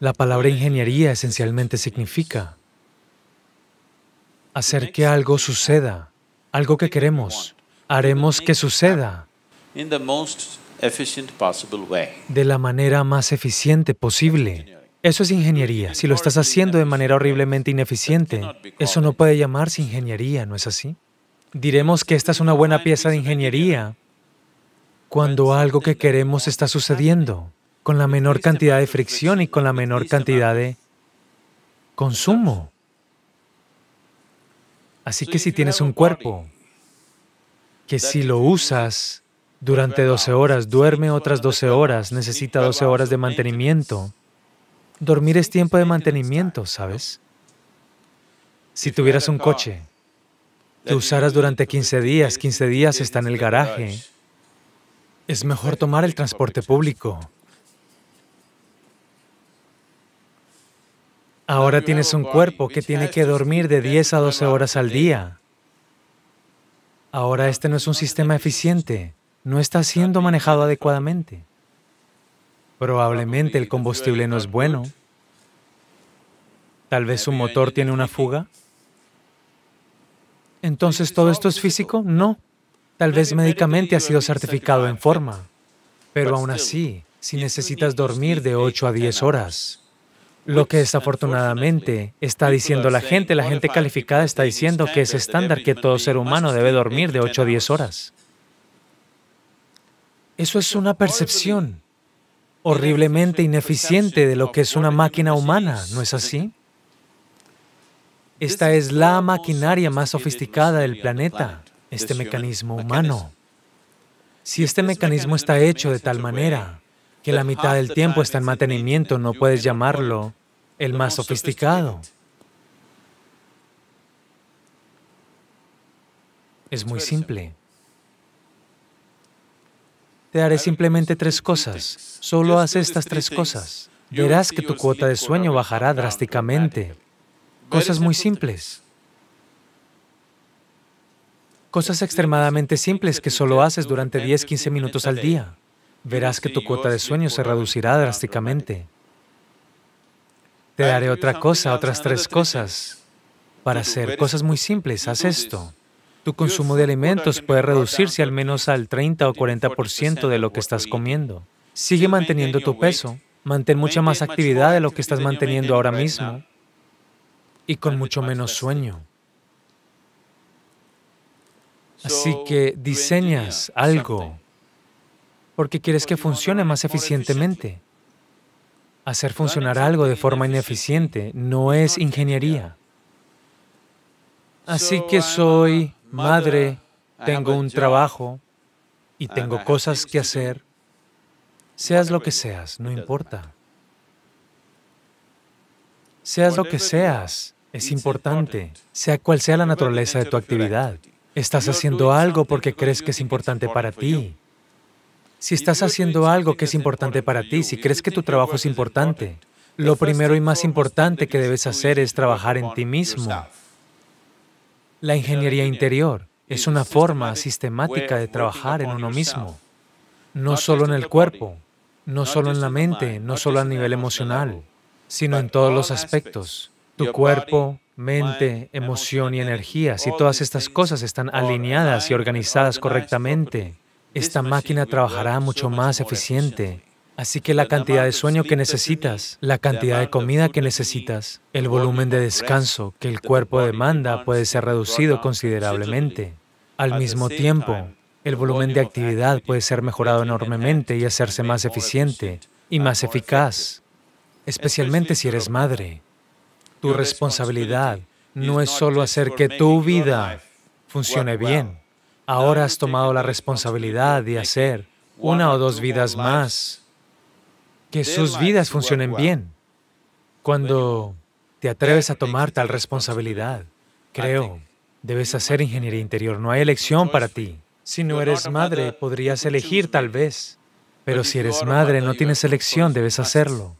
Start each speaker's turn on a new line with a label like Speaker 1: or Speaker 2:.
Speaker 1: La palabra ingeniería esencialmente significa hacer que algo suceda, algo que queremos. Haremos que suceda de la manera más eficiente posible. Eso es ingeniería. Si lo estás haciendo de manera horriblemente ineficiente, eso no puede llamarse ingeniería, ¿no es así? Diremos que esta es una buena pieza de ingeniería cuando algo que queremos está sucediendo con la menor cantidad de fricción y con la menor cantidad de consumo. Así que si tienes un cuerpo que si lo usas durante 12 horas, duerme otras 12 horas, necesita 12 horas de mantenimiento, dormir es tiempo de mantenimiento, ¿sabes? Si tuvieras un coche que usaras durante 15 días, 15 días está en el garaje, es mejor tomar el transporte público. Ahora tienes un cuerpo que tiene que dormir de 10 a 12 horas al día. Ahora este no es un sistema eficiente, no está siendo manejado adecuadamente. Probablemente el combustible no es bueno. Tal vez un motor tiene una fuga. Entonces, ¿todo esto es físico? No. Tal vez médicamente ha sido certificado en forma. Pero aún así, si necesitas dormir de 8 a 10 horas, lo que desafortunadamente está diciendo la gente, la gente calificada está diciendo que es estándar que todo ser humano debe dormir de 8 a 10 horas. Eso es una percepción horriblemente ineficiente de lo que es una máquina humana, ¿no es así? Esta es la maquinaria más sofisticada del planeta, este mecanismo humano. Si este mecanismo está hecho de tal manera que la mitad del tiempo está en mantenimiento, no puedes llamarlo el más este sofisticado. Es muy simple. Te haré simplemente tres cosas. Solo haz estas tres cosas. Verás que tu cuota de sueño bajará drásticamente. Cosas muy simples. Cosas extremadamente simples que solo haces durante 10-15 minutos al día. Verás que tu cuota de sueño se reducirá drásticamente. Te daré otra cosa, otras tres cosas para hacer cosas muy simples. Haz esto. Tu consumo de alimentos puede reducirse al menos al 30 o 40% de lo que estás comiendo. Sigue manteniendo tu peso, mantén mucha más actividad de lo que estás manteniendo ahora mismo y con mucho menos sueño. Así que diseñas algo porque quieres que funcione más eficientemente. Hacer funcionar algo de forma ineficiente no es ingeniería. Así que soy madre, tengo un trabajo y tengo cosas que hacer. Seas lo que seas, no importa. Seas lo que seas, es importante, sea cual sea la naturaleza de tu actividad. Estás haciendo algo porque crees que es importante para ti. Si estás haciendo algo que es importante para ti, si crees que tu trabajo es importante, lo primero y más importante que debes hacer es trabajar en ti mismo. La ingeniería interior es una forma sistemática de trabajar en uno mismo, no solo en el cuerpo, no solo en la mente, no solo a nivel emocional, sino en todos los aspectos. Tu cuerpo, mente, emoción y energía, si todas estas cosas están alineadas y organizadas correctamente, esta este máquina trabajará mucho más eficiente. Así que la cantidad de sueño que necesitas, la cantidad de comida que necesitas, el volumen de descanso que el cuerpo demanda puede ser reducido considerablemente. Al mismo tiempo, el volumen de actividad puede ser mejorado enormemente y hacerse más eficiente y más eficaz, especialmente si eres madre. Tu responsabilidad no es solo hacer que tu vida funcione bien, Ahora has tomado la responsabilidad de hacer una o dos vidas más, que sus vidas funcionen bien. Cuando te atreves a tomar tal responsabilidad, creo, debes hacer ingeniería interior. No hay elección para ti. Si no eres madre, podrías elegir tal vez, pero si eres madre, no tienes elección, debes hacerlo.